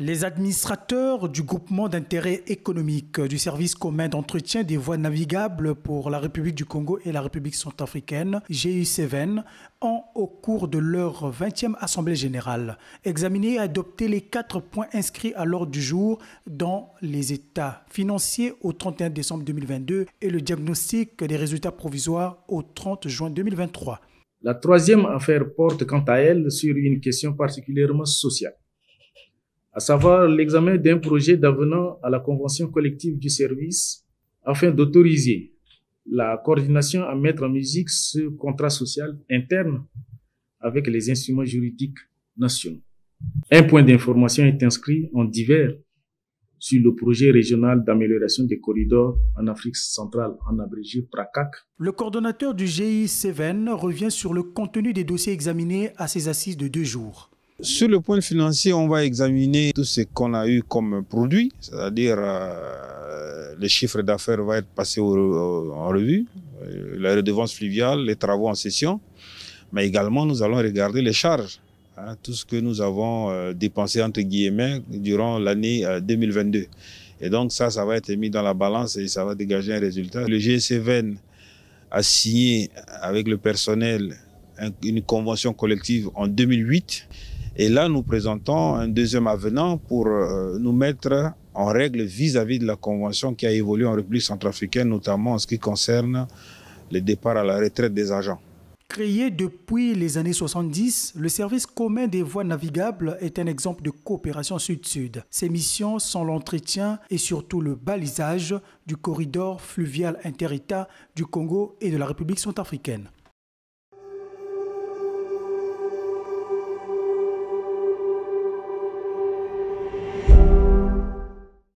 Les administrateurs du groupement d'intérêt économique du service commun d'entretien des voies navigables pour la République du Congo et la République centrafricaine, gu ont, au cours de leur 20e Assemblée générale, examiné et adopté les quatre points inscrits à l'ordre du jour dans les états financiers au 31 décembre 2022 et le diagnostic des résultats provisoires au 30 juin 2023. La troisième affaire porte quant à elle sur une question particulièrement sociale à savoir l'examen d'un projet d'avenant à la convention collective du service afin d'autoriser la coordination à mettre en musique ce contrat social interne avec les instruments juridiques nationaux. Un point d'information est inscrit en divers sur le projet régional d'amélioration des corridors en Afrique centrale, en abrégé PRACAC. Le coordonnateur du GI Seven revient sur le contenu des dossiers examinés à ses assises de deux jours. Sur le point financier, on va examiner tout ce qu'on a eu comme produit, c'est-à-dire euh, le les chiffres d'affaires va être passé en revue, euh, la redevance fluviale, les travaux en session, mais également nous allons regarder les charges, hein, tout ce que nous avons euh, dépensé entre guillemets durant l'année 2022. Et donc ça, ça va être mis dans la balance et ça va dégager un résultat. Le GSVN e a signé avec le personnel une convention collective en 2008 et là, nous présentons un deuxième avenant pour euh, nous mettre en règle vis-à-vis de la convention qui a évolué en République centrafricaine, notamment en ce qui concerne le départ à la retraite des agents. Créé depuis les années 70, le service commun des voies navigables est un exemple de coopération sud-sud. Ses missions sont l'entretien et surtout le balisage du corridor fluvial interétat du Congo et de la République centrafricaine.